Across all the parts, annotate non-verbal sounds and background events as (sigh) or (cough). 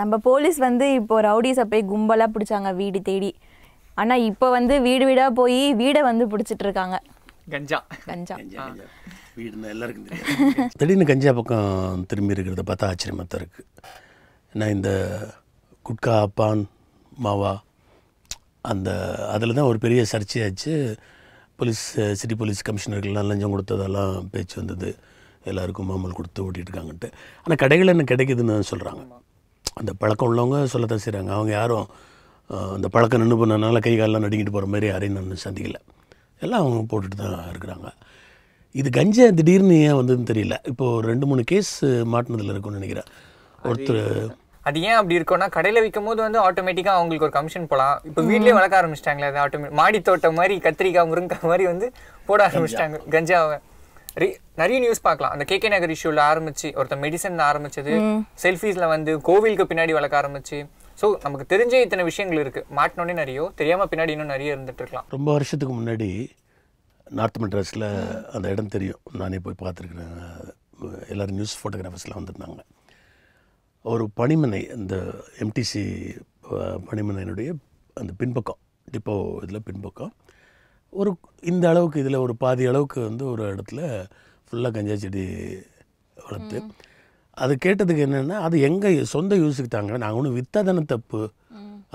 நம்ம போலீஸ் வந்து இப்போ ரவுடிஸை போய் கும்பலாக பிடிச்சாங்க வீடு தேடி ஆனால் இப்போ வந்து வீடு வீடாக போய் வீடை வந்து பிடிச்சிட்டு இருக்காங்க கஞ்சா கஞ்சா வீடுனா எல்லாருக்கும் (laughs) திடீர்னு கஞ்சா பக்கம் திரும்பி இருக்கிறத பார்த்தா ஆச்சரியமாக தான் இருக்குது ஏன்னா இந்த குட்கா பான் மாவா அந்த அதில் தான் ஒரு பெரிய சர்ச்சையாச்சு போலீஸ் சிட்டி போலீஸ் கமிஷனர்கள்லாம் லஞ்சம் கொடுத்ததெல்லாம் பேச்சு வந்தது எல்லாருக்கும் மாமல் கொடுத்து ஓட்டிகிட்டு இருக்காங்கன்ட்டு ஆனால் கடைகளில் என்ன கிடைக்குதுன்னு சொல்கிறாங்க அந்த பழக்கம் உள்ளவங்க சொல்லத்தான் செய்கிறாங்க அவங்க யாரும் அந்த பழக்கம் நின்று பண்ணனால கை காலெலாம் நடுங்கிட்டு போகிற மாதிரி யாரையும் நான் சந்திக்கலை எல்லாம் அவங்க போட்டுட்டு தான் இருக்கிறாங்க இது கஞ்சா திடீர்னு ஏன் வந்ததுன்னு தெரியல இப்போது ரெண்டு மூணு கேஸ் மாட்டினதில் இருக்கும்னு நினைக்கிறேன் ஒருத்தர் அது ஏன் அப்படி இருக்கும்னா கடையில் விற்கும் போது வந்து ஆட்டோமேட்டிக்காக அவங்களுக்கு ஒரு கமிஷன் போகலாம் இப்போ வீட்லேயே வளர்க்க ஆரம்பிச்சிட்டாங்களே அது ஆட்டோமே மாடி தோட்டம் மாதிரி கத்திரிக்காய் முருங்கா மாதிரி வந்து போட ஆரம்பிச்சிட்டாங்க கஞ்சாவை நிறைய நியூஸ் பார்க்கலாம் அந்த கேகே நகர் இஷ்யூவில் ஆரம்பிச்சு ஒருத்தர் மெடிசன் ஆரம்பிச்சது செல்ஃபீஸில் வந்து கோவிலுக்கு பின்னாடி வளர்க்க ஆரம்பிச்சு ஸோ நமக்கு தெரிஞ்ச இத்தனை விஷயங்கள் இருக்குது மாட்டினோடனே நிறையோ தெரியாமல் பின்னாடி இன்னும் நிறைய இருந்துட்டு இருக்கலாம் ரொம்ப வருஷத்துக்கு முன்னாடி நார்த் மெட்ராஸில் அந்த இடம் தெரியும் நானே போய் பார்த்துருக்குறேன் எல்லோரும் நியூஸ் ஃபோட்டோகிராஃபர்ஸ்லாம் வந்திருந்தாங்க ஒரு பனிமனை அந்த எம்டிசி பனிமனையினுடைய அந்த பின்பக்கம் டிப்போ இதில் பின்பக்கம் ஒரு இந்த அளவுக்கு இதில் ஒரு பாதி அளவுக்கு வந்து ஒரு இடத்துல ஃபுல்லாக கஞ்சா செடி வளர்த்து அது கேட்டதுக்கு என்னென்னா அது எங்கள் சொந்த யூஸுக்கு தாங்க நாங்கள் ஒன்றும் வித்தா தப்பு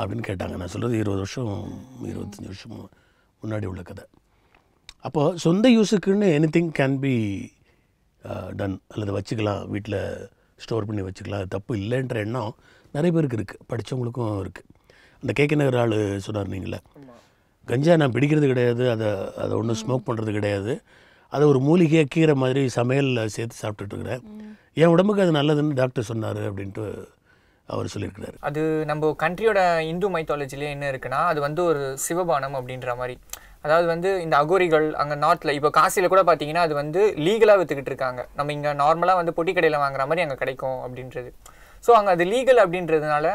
அப்படின்னு கேட்டாங்க நான் சொல்கிறது இருபது வருஷம் இருபத்தஞ்சி வருஷம் முன்னாடி உள்ள கதை அப்போது சொந்த யூஸுக்குன்னு anything can be done அல்லது வச்சுக்கலாம் வீட்டில் ஸ்டோர் பண்ணி வச்சுக்கலாம் தப்பு இல்லைன்ற எண்ணம் நிறைய பேருக்கு இருக்குது படித்தவங்களுக்கும் இருக்குது அந்த கேகே நகர் ஆள் சொன்னார் நீங்களே கஞ்சா நான் பிடிக்கிறது கிடையாது அதை அதை ஒன்றும் ஸ்மோக் பண்ணுறது கிடையாது அதை ஒரு மூலிகையாக கீரை மாதிரி சமையலில் சேர்த்து சாப்பிட்டுட்டுருக்குறேன் என் உடம்புக்கு அது நல்லதுன்னு டாக்டர் சொன்னார் அப்படின்ட்டு அவர் சொல்லியிருக்கிறார் அது நம்ம கண்ட்ரியோட இந்து மைத்தாலஜிலே என்ன இருக்குன்னா அது வந்து ஒரு சிவபானம் அப்படின்ற மாதிரி அதாவது வந்து இந்த அகோரிகள் அங்கே நார்த்தில் இப்போ காசியில் கூட பார்த்தீங்கன்னா அது வந்து லீகலாக விற்றுக்கிட்டு இருக்காங்க நம்ம இங்கே நார்மலாக வந்து பொட்டி கடையில் வாங்குற மாதிரி அங்கே கிடைக்கும் அப்படின்றது ஸோ அங்கே அது லீகல் அப்படின்றதுனால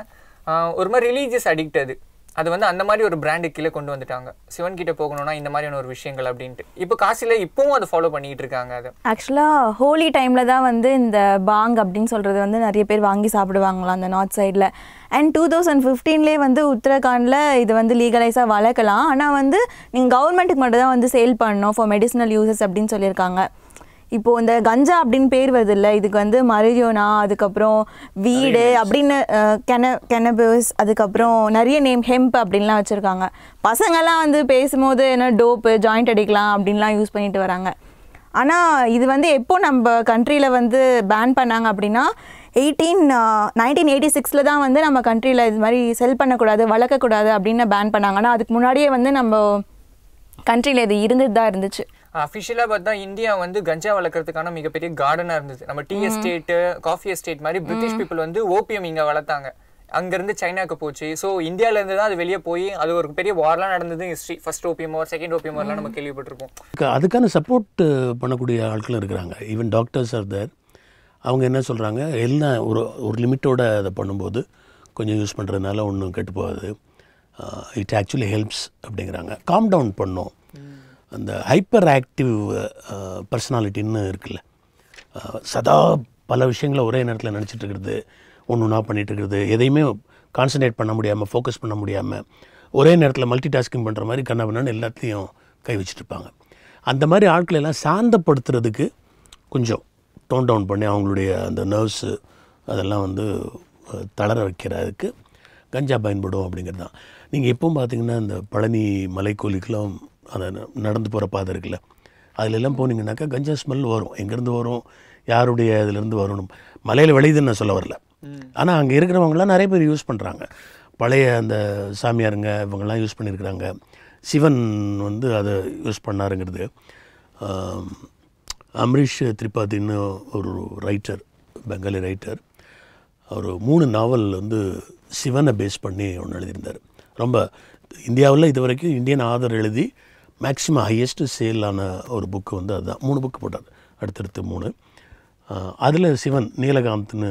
ஒரு மாதிரி ரிலீஜியஸ் அடிக்ட் அது அது வந்து அந்த மாதிரி ஒரு பிராண்டு கீழே கொண்டு வந்துட்டாங்க சிவன் கிட்ட போகணும்னா இந்த மாதிரியான ஒரு விஷயங்கள் அப்படின்ட்டு இப்போ காசில இப்பவும் அதை ஃபாலோ பண்ணிட்டு இருக்காங்க அது ஆக்சுவலாக ஹோலி டைம்ல தான் வந்து இந்த பாங் அப்படின்னு சொல்றது வந்து நிறைய பேர் வாங்கி சாப்பிடுவாங்களாம் அந்த நார்த் சைடில் அண்ட் டூ தௌசண்ட் ஃபிஃப்டீன்லேயே வந்து உத்தரகாண்டில் இது வந்து லீகலைஸாக வளர்க்கலாம் ஆனால் வந்து நீங்கள் கவர்மெண்ட்டுக்கு மட்டும் தான் வந்து சேல் பண்ணணும் ஃபார் மெடிசனல் யூசஸ் அப்படின்னு சொல்லியிருக்காங்க இப்போது இந்த கஞ்சா அப்படின்னு பேர் வருது இல்லை இதுக்கு வந்து மரியோனா அதுக்கப்புறம் வீடு அப்படின்னு கென கெனபிஸ் அதுக்கப்புறம் நிறைய நேம் ஹெம்ப் அப்படின்லாம் வச்சுருக்காங்க பசங்கள்லாம் வந்து பேசும்போது என்ன டோப்பு ஜாயிண்ட் அடிக்கலாம் அப்படின்லாம் யூஸ் பண்ணிட்டு வராங்க ஆனால் இது வந்து எப்போ நம்ம கண்ட்ரியில் வந்து பேன் பண்ணாங்க அப்படின்னா எயிட்டீன் நைன்டீன் எயிட்டி சிக்ஸில் தான் வந்து நம்ம கண்ட்ரியில் இது மாதிரி செல் பண்ணக்கூடாது வளர்க்கக்கூடாது அப்படின்னு பேன் பண்ணாங்க ஆனால் அதுக்கு முன்னாடியே வந்து நம்ம கண்ட்ரியில் இது இருந்துட்டு தான் இருந்துச்சு அஃபிஷியலாக பார்த்தா இந்தியா வந்து கஞ்சா வளர்க்குறதுக்கான மிகப்பெரிய கார்டனாக இருந்தது நம்ம டீ எஸ்டேட்டு காஃபி எஸ்டேட் மாதிரி பிரிட்டிஷ் பீப்புள் வந்து ஓபியம் இங்கே வளர்த்தாங்க அங்கேருந்து சைனாக்கு போச்சு ஸோ இந்தியாவிலேருந்து தான் அது வெளியே போய் அது ஒரு பெரிய வார்லாம் நடந்தது history first opium war second opium வார்லாம் நம்ம கேள்விப்பட்டிருக்கோம் அதுக்கான சப்போர்ட் பண்ணக்கூடிய ஆட்கள் இருக்கிறாங்க ஈவன் டாக்டர்ஸ் ஆர் தேர் அவங்க என்ன சொல்கிறாங்க எல்லாம் ஒரு ஒரு லிமிட்டோடு அதை பண்ணும்போது கொஞ்சம் யூஸ் பண்ணுறதுனால ஒன்றும் கெட்டு போகாது இட் ஆக்சுவலி ஹெல்ப்ஸ் அப்படிங்கிறாங்க காம் டவுன் பண்ணோம் அந்த ஹைப்பர் ஆக்டிவ் பர்சனாலிட்டின்னு இருக்குல்ல சதா பல விஷயங்களை ஒரே நேரத்தில் நினச்சிட்டு இருக்கிறது ஒன்று ஒன்றா பண்ணிகிட்டு இருக்கிறது எதையுமே கான்சன்ட்ரேட் பண்ண முடியாமல் ஃபோக்கஸ் பண்ண முடியாமல் ஒரே நேரத்தில் மல்டி டாஸ்கிங் பண்ணுற மாதிரி கண்ணவனன்னு எல்லாத்தையும் கை வச்சுட்ருப்பாங்க அந்த மாதிரி ஆட்களை எல்லாம் சாந்தப்படுத்துறதுக்கு கொஞ்சம் டோன் டவுன் பண்ணி அவங்களுடைய அந்த நர்வ்ஸு அதெல்லாம் வந்து தளர வைக்கிறதுக்கு கஞ்சா பயன்படும் அப்படிங்கிறது தான் நீங்கள் எப்பவும் பார்த்தீங்கன்னா இந்த பழனி மலைக்கோலிக்கெல்லாம் அந்த நடந்து போகிற பாதை இருக்குல்ல அதிலெல்லாம் போனீங்கன்னாக்கா கஞ்சா ஸ்மெல் வரும் எங்கேருந்து வரும் யாருடைய இதுலேருந்து வரணும் மலையில் விளையுதுன்னு நான் சொல்ல வரல ஆனால் அங்கே இருக்கிறவங்களாம் நிறைய பேர் யூஸ் பண்ணுறாங்க பழைய அந்த சாமியாருங்க இவங்கெல்லாம் யூஸ் பண்ணியிருக்கிறாங்க சிவன் வந்து அதை யூஸ் பண்ணாருங்கிறது அம்ரீஷ் திரிபாதின்னு ஒரு ரைட்டர் பெங்காலி ரைட்டர் அவர் மூணு நாவல் வந்து சிவனை பேஸ் பண்ணி ஒன்று எழுதியிருந்தார் ரொம்ப இந்தியாவில் இது வரைக்கும் இந்தியன் ஆதர் எழுதி மேக்ஸிமம் ஹையஸ்ட்டு சேலான ஒரு புக்கு வந்து அதுதான் மூணு புக்கு போட்டார் அடுத்தடுத்து மூணு அதில் சிவன் நீலகாந்த்னு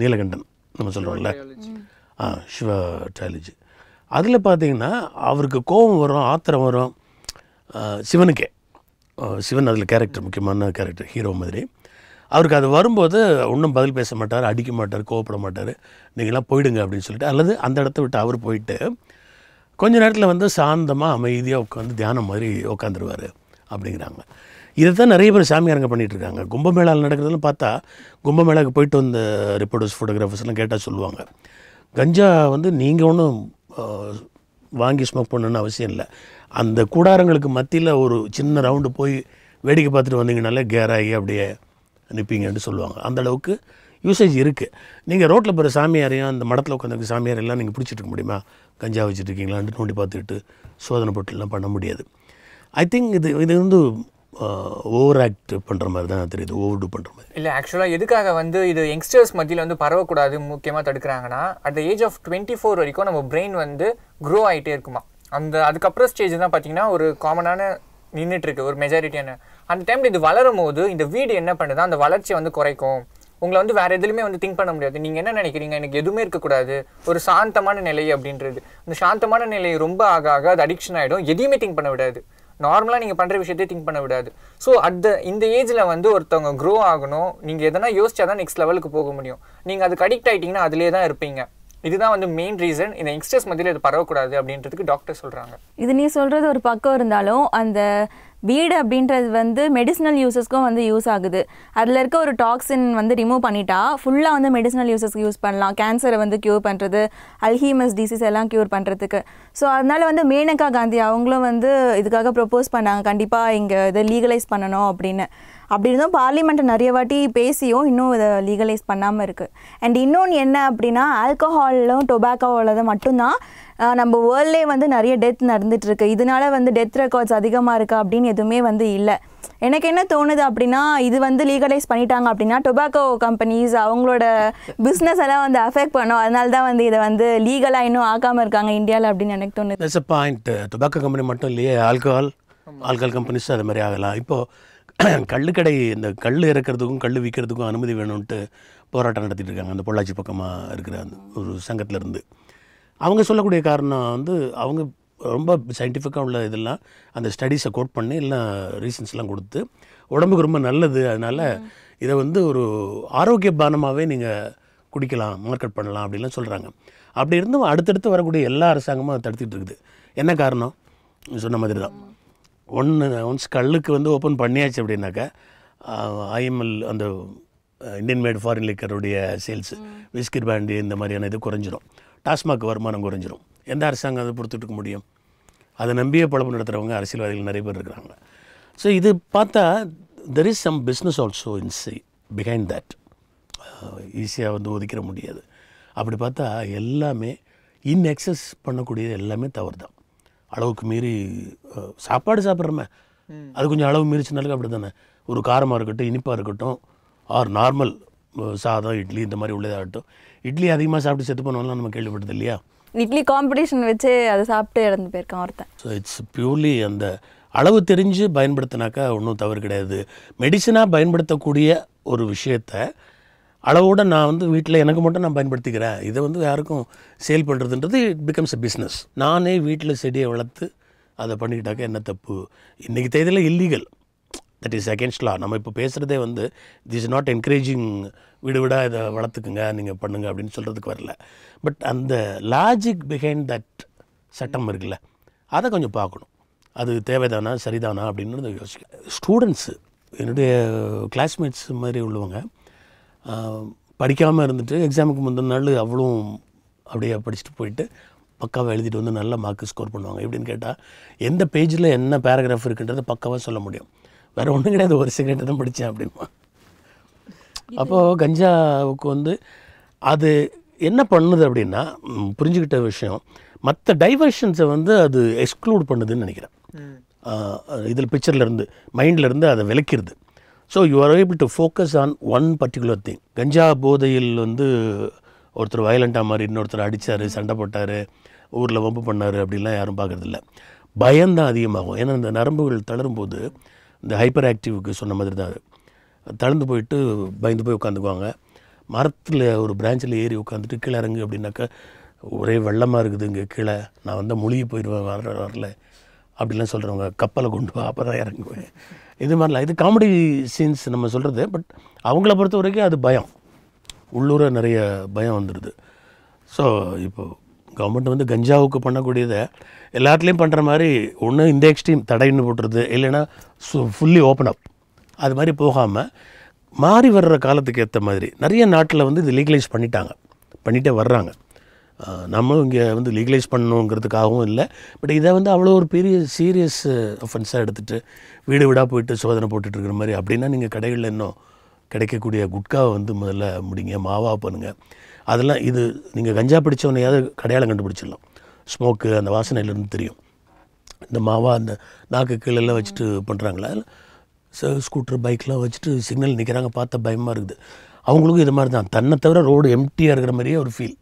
நீலகண்டன் நம்ம சொல்கிறோம்ல ஆ சிவ டாலிஜி அதில் பார்த்தீங்கன்னா அவருக்கு கோபம் வரும் ஆத்திரம் வரும் சிவனுக்கே சிவன் அதில் கேரக்டர் முக்கியமான கேரக்டர் ஹீரோ மாதிரி அவருக்கு அது வரும்போது ஒன்றும் பதில் பேச மாட்டார் அடிக்க மாட்டார் கோவப்பட மாட்டார் நீங்களாம் போயிடுங்க அப்படின்னு சொல்லிட்டு அல்லது அந்த இடத்த விட்டு அவர் போயிட்டு கொஞ்ச நேரத்தில் வந்து சாந்தமாக அமைதியாக உட்காந்து தியானம் மாதிரி உட்காந்துருவார் அப்படிங்கிறாங்க இதை தான் நிறைய பேர் சாமியாரங்க பண்ணிகிட்ருக்காங்க கும்பமேளாவில் நடக்கிறதுன்னு பார்த்தா கும்பமேளாவுக்கு போயிட்டு வந்த ரிப்போர்ட்டர்ஸ் ஃபோட்டோகிராஃபர்ஸ்லாம் கேட்டால் சொல்லுவாங்க கஞ்சா வந்து நீங்கள் ஒன்றும் வாங்கி ஸ்மோக் பண்ணணும்னு அவசியம் இல்லை அந்த கூடாரங்களுக்கு மத்தியில் ஒரு சின்ன ரவுண்டு போய் வேடிக்கை பார்த்துட்டு வந்தீங்கனாலே கேராகி அப்படியே நிற்பீங்கன்னு சொல்லுவாங்க அந்தளவுக்கு யூசேஜ் இருக்குது நீங்கள் ரோட்டில் போகிற சாமியாரையும் அந்த மடத்தில் உட்காந்து சாமியாரையெல்லாம் நீங்கள் பிடிச்சிட்டு முடியுமா கஞ்சா வச்சுட்ருக்கீங்களான்னு நோண்டி பார்த்துக்கிட்டு சோதனை பொட்டெல்லாம் பண்ண முடியாது ஐ திங்க் இது இது வந்து ஓவர் ஆக்ட் பண்ணுற மாதிரி தான் தெரியுது ஓவர் டூ பண்ணுற மாதிரி இல்லை ஆக்சுவலாக எதுக்காக வந்து இது யங்ஸ்டர்ஸ் மத்தியில் வந்து பரவக்கூடாது முக்கியமாக தடுக்கிறாங்கன்னா at the age of twenty four வரைக்கும் நம்ம பிரெயின் வந்து க்ரோ ஆகிட்டே இருக்குமா அந்த அதுக்கப்புறம் ஸ்டேஜ் தான் பார்த்தீங்கன்னா ஒரு காமனான நின்றுட்டுருக்கு ஒரு மெஜாரிட்டியான அந்த டைமில் இது வளரும் போது இந்த வீடு என்ன பண்ணுது அந்த வளர்ச்சியை வந்து குறைக்கும் உங்களை வந்து வேறு எதுலையுமே வந்து திங்க் பண்ண முடியாது நீங்கள் என்ன நினைக்கிறீங்க எனக்கு எதுவுமே இருக்கக்கூடாது ஒரு சாந்தமான நிலை அப்படின்றது அந்த சாந்தமான நிலை ரொம்ப ஆக ஆக அது அடிக்ஷன் ஆகிடும் எதையுமே திங்க் பண்ண விடாது நார்மலாக நீங்கள் பண்ணுற விஷயத்தையும் திங்க் பண்ண விடாது ஸோ அந்த இந்த ஏஜில் வந்து ஒருத்தவங்க க்ரோ ஆகணும் நீங்கள் எதனா யோசிச்சா தான் நெக்ஸ்ட் லெவலுக்கு போக முடியும் நீங்கள் அதுக்கு அடிக்ட் ஆகிட்டீங்கன்னா அதிலே தான் இருப்பீங்க இதுதான் வந்து மெயின் ரீசன் இந்த யங்ஸ்டர்ஸ் மத்தியில் இது பரவக்கூடாது அப்படின்றதுக்கு டாக்டர் சொல்கிறாங்க இது நீ சொல்கிறது ஒரு பக்கம் இருந்தாலும் அந்த வீடு அப்படின்றது வந்து மெடிசினல் யூசஸ்க்கும் வந்து யூஸ் ஆகுது அதில் இருக்க ஒரு டாக்ஸின் வந்து ரிமூவ் பண்ணிட்டா ஃபுல்லாக வந்து மெடிசனல் யூசஸ்க்கு யூஸ் பண்ணலாம் கேன்சரை வந்து க்யூர் பண்ணுறது அல்ஹீமஸ் டிசீஸ் எல்லாம் க்யூர் பண்ணுறதுக்கு ஸோ அதனால் வந்து மேனகா காந்தி அவங்களும் வந்து இதுக்காக ப்ரொப்போஸ் பண்ணாங்க கண்டிப்பாக இங்கே இதை லீகலைஸ் பண்ணணும் அப்படின்னு அப்படி இருந்தும் பார்லிமெண்ட்டை நிறைய வாட்டி பேசியும் இன்னும் இதை லீகலைஸ் பண்ணாமல் இருக்குது அண்ட் இன்னொன்று என்ன அப்படின்னா ஆல்கஹாலும் டொபாக்கோவில் மட்டும்தான் நம்ம வேர்ல்ட்லேயே வந்து நிறைய டெத் நடந்துகிட்ருக்கு இதனால வந்து டெத் ரெக்கார்ட்ஸ் அதிகமாக இருக்கா அப்படின்னு எதுவுமே வந்து இல்லை எனக்கு என்ன தோணுது அப்படின்னா இது வந்து லீகலைஸ் பண்ணிட்டாங்க அப்படின்னா டொபாக்கோ கம்பெனிஸ் அவங்களோட பிஸ்னஸ் எல்லாம் வந்து அஃபெக்ட் பண்ணும் அதனால தான் வந்து இதை வந்து லீகலாக இன்னும் ஆக்காமல் இருக்காங்க இந்தியாவில் அப்படின்னு எனக்கு தோணுது தட்ஸ் பாயிண்ட் டொபாக்கோ கம்பெனி மட்டும் இல்லையே ஆல்கஹால் ஆல்கஹால் கம்பெனிஸ் அது மாதிரி ஆகலாம் இப்போது (clears throat) கள்ளுக்கடை இந்த கல் இறக்கிறதுக்கும் கல் விற்கிறதுக்கும் அனுமதி வேணும்ன்ட்டு போராட்டம் நடத்திட்டு இருக்காங்க அந்த பொள்ளாச்சி பக்கமாக இருக்கிற அந்த ஒரு சங்கத்திலேருந்து அவங்க சொல்லக்கூடிய காரணம் வந்து அவங்க ரொம்ப சயின்டிஃபிக்காக உள்ள இதெல்லாம் அந்த ஸ்டடீஸை கோட் பண்ணி எல்லாம் ரீசன்ஸ்லாம் கொடுத்து உடம்புக்கு ரொம்ப நல்லது அதனால் இதை வந்து ஒரு ஆரோக்கிய பானமாகவே நீங்கள் குடிக்கலாம் மார்க்கெட் பண்ணலாம் அப்படிலாம் சொல்கிறாங்க அப்படி இருந்தும் அடுத்தடுத்து வரக்கூடிய எல்லா அரசாங்கமும் அதை தடுத்துட்டு இருக்குது என்ன காரணம் சொன்ன மாதிரி தான் ஒன்று ஒன்ஸ் கல்லுக்கு வந்து ஓப்பன் பண்ணியாச்சு அப்படின்னாக்கா ஐஎம்எல் அந்த இந்தியன் மேட் ஃபாரின் லிக்கருடைய சேல்ஸு விஸ்கிர் பேண்டு இந்த மாதிரியான இது குறைஞ்சிரும் டாஸ்மாக் வருமானம் குறைஞ்சிரும் எந்த அரசாங்கம் அதை கொடுத்துட்டு முடியும் அதை நம்பியே பழப்பு நடத்துகிறவங்க அரசியல்வாதிகள் நிறைய பேர் இருக்கிறாங்க ஸோ இது பார்த்தா there is some business also in see behind that ஈஸியாக வந்து ஒதுக்கிற முடியாது அப்படி பார்த்தா எல்லாமே இன் எக்ஸஸ் பண்ணக்கூடியது எல்லாமே தவறு தான் அளவுக்கு மீறி சாப்பாடு சாப்பிட்றமே அது கொஞ்சம் அளவு மீறிச்சுனாலும் அப்படி தானே ஒரு காரமாக இருக்கட்டும் இனிப்பாக இருக்கட்டும் ஆர் நார்மல் சாதம் இட்லி இந்த மாதிரி உள்ளதாகட்டும் இட்லி அதிகமாக சாப்பிட்டு செத்து பண்ணுவோம்லாம் நம்ம கேள்விப்பட்டது இல்லையா இட்லி காம்படிஷன் வச்சு அதை சாப்பிட்டு இறந்து போயிருக்கான் ஒருத்தன் ஸோ இட்ஸ் பியூர்லி அந்த அளவு தெரிஞ்சு பயன்படுத்தினாக்கா ஒன்றும் தவறு கிடையாது மெடிசனாக பயன்படுத்தக்கூடிய ஒரு விஷயத்த அளவோடு நான் வந்து வீட்டில் எனக்கு மட்டும் நான் பயன்படுத்திக்கிறேன் இதை வந்து யாருக்கும் சேல் பண்ணுறதுன்றது இட் பிகம்ஸ் எ பிஸ்னஸ் நானே வீட்டில் செடியை வளர்த்து அதை பண்ணிக்கிட்டாக்கா என்ன தப்பு இன்றைக்கி தேதியில் illegal that is against law நம்ம இப்போ பேசுகிறதே வந்து திஸ் நாட் என்கரேஜிங் வீடு வீடாக இதை வளர்த்துக்குங்க நீங்கள் பண்ணுங்கள் அப்படின்னு சொல்கிறதுக்கு வரல பட் அந்த லாஜிக் பிஹைண்ட் தட் சட்டம் இருக்குல்ல அதை கொஞ்சம் பார்க்கணும் அது தேவைதானா சரிதானா அப்படின்னு யோசிக்க ஸ்டூடெண்ட்ஸு என்னுடைய கிளாஸ்மேட்ஸ் மாதிரி உள்ளவங்க படிக்காமல் இருந்துட்டு எக்ஸாமுக்கு முந்தின நாள் அவ்வளோவும் அப்படியே படிச்சுட்டு போயிட்டு பக்காவாக எழுதிட்டு வந்து நல்ல மார்க்கு ஸ்கோர் பண்ணுவாங்க எப்படின்னு கேட்டால் எந்த பேஜில் என்ன பேராகிராஃப் இருக்குன்றதை பக்காவாக சொல்ல முடியும் வேறு ஒன்றும் கிடையாது ஒரு சிகரெட்டை தான் பிடிச்சேன் அப்படிமா அப்போது கஞ்சாவுக்கு வந்து அது என்ன பண்ணுது அப்படின்னா புரிஞ்சுக்கிட்ட விஷயம் மற்ற டைவர்ஷன்ஸை வந்து அது எக்ஸ்க்ளூட் பண்ணுதுன்னு நினைக்கிறேன் இதில் பிக்சர்லேருந்து மைண்ட்லேருந்து அதை விளக்கிறது so you are able to focus on one particular thing கஞ்சா போதையில் வந்து ஒருத்தர் வயலண்டாக மாதிரி இன்னொருத்தர் அடித்தார் சண்டை போட்டார் ஊரில் வம்பு பண்ணார் அப்படின்லாம் யாரும் பார்க்குறதில்ல பயம்தான் அதிகமாகும் ஏன்னா இந்த நரம்புகள் தளரும் போது இந்த ஹைப்பர் ஆக்டிவுக்கு சொன்ன மாதிரி தான் அது தளர்ந்து போயிட்டு பயந்து போய் உட்காந்துக்குவாங்க மரத்தில் ஒரு பிரான்ச்சில் ஏறி உட்காந்துட்டு கீழே இறங்கு அப்படின்னாக்கா ஒரே வெள்ளமாக இருக்குது இங்கே கீழே நான் வந்தால் முழுகி போயிடுவேன் வர வரல அப்படிலாம் சொல்கிறவங்க கப்பலை கொண்டு வா அப்போ தான் இறங்குவேன் இது மாதிரிலாம் இது காமெடி சீன்ஸ் நம்ம சொல்கிறது பட் அவங்கள பொறுத்த வரைக்கும் அது பயம் உள்ளூர நிறைய பயம் வந்துடுது ஸோ இப்போது கவர்மெண்ட் வந்து கஞ்சாவுக்கு பண்ணக்கூடியதை எல்லாத்துலேயும் பண்ணுற மாதிரி ஒன்று இந்த எக்ஸ்ட்ரீம் தடைன்னு போட்டுருது இல்லைன்னா சு ஃபுல்லி ஓப்பன் அப் அது மாதிரி போகாமல் மாறி வர்ற காலத்துக்கு ஏற்ற மாதிரி நிறைய நாட்டில் வந்து இது லீகலைஸ் பண்ணிட்டாங்க பண்ணிகிட்டே வர்றாங்க நம்மளும் இங்கே வந்து லீகலைஸ் பண்ணணுங்கிறதுக்காகவும் இல்லை பட் இதை வந்து அவ்வளோ ஒரு பெரிய சீரியஸ் அஃபென்ஸாக எடுத்துகிட்டு வீடு வீடாக போயிட்டு சோதனை போட்டுட்ருக்குற மாதிரி அப்படின்னா நீங்கள் கடைகளில் இன்னும் கிடைக்கக்கூடிய குட்காவை வந்து முதல்ல முடிங்க மாவா பண்ணுங்கள் அதெல்லாம் இது நீங்கள் கஞ்சா பிடிச்சவனையாவது கடையாளம் கண்டுபிடிச்சிடலாம் ஸ்மோக்கு அந்த வாசனையிலேருந்து தெரியும் இந்த மாவா அந்த நாக்கு கீழெல்லாம் வச்சுட்டு பண்ணுறாங்களா அதில் ஸ்கூட்டர் பைக்லாம் வச்சுட்டு சிக்னல் நிற்கிறாங்க பார்த்தா பயமாக இருக்குது அவங்களுக்கும் இது மாதிரி தான் தன்னை தவிர ரோடு எம்டியாக இருக்கிற மாதிரியே ஒரு ஃபீல்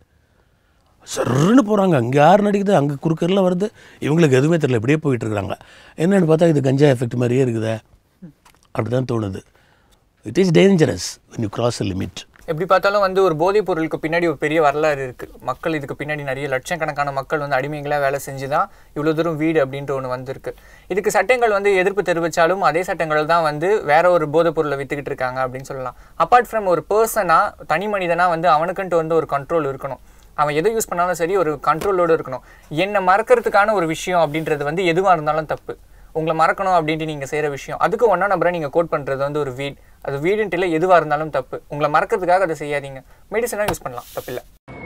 சர்ன்னு போகிறாங்க அங்கே யார் நடிக்குது அங்கே குறுக்கெல்லாம் வருது இவங்களுக்கு எதுவுமே தெரியல இப்படியே போயிட்டுருக்குறாங்க என்னென்னு பார்த்தா இது கஞ்சா எஃபெக்ட் மாதிரியே இருக்குதே அப்படி தான் தோணுது it is dangerous when you cross a limit எப்படி பார்த்தாலும் வந்து ஒரு போதைப் பொருளுக்கு பின்னாடி ஒரு பெரிய வரலாறு இருக்குது மக்கள் இதுக்கு பின்னாடி நிறைய லட்சக்கணக்கான மக்கள் வந்து அடிமைகளாக வேலை செஞ்சு தான் இவ்வளோ தூரம் வீடு அப்படின்ற ஒன்று வந்திருக்கு இதுக்கு சட்டங்கள் வந்து எதிர்ப்பு தெரிவித்தாலும் அதே சட்டங்கள் தான் வந்து வேற ஒரு போதைப் பொருளை விற்றுக்கிட்டு இருக்காங்க அப்படின்னு சொல்லலாம் அப்பார்ட் ஃப்ரம் ஒரு பர்சனாக தனி மனிதனாக வந்து அவனுக்குன்ட்டு வந்து ஒரு கண்ட்ரோல் இருக்கணும் அவன் எதை யூஸ் பண்ணாலும் சரி ஒரு கண்ட்ரோலோடு இருக்கணும் என்னை மறக்கிறதுக்கான ஒரு விஷயம் அப்படின்றது வந்து எதுவாக இருந்தாலும் தப்பு உங்களை மறக்கணும் அப்படின்ட்டு நீங்கள் செய்கிற விஷயம் அதுக்கு ஒன்றா நம்பரை நீங்கள் கோட் பண்ணுறது வந்து ஒரு வீட் அது வீடுன்ட்டு இல்லை எதுவாக இருந்தாலும் தப்பு உங்களை மறக்கிறதுக்காக அதை செய்யாதீங்க மெடிசனாக யூஸ் பண்ணலாம் தப்பு இல்லை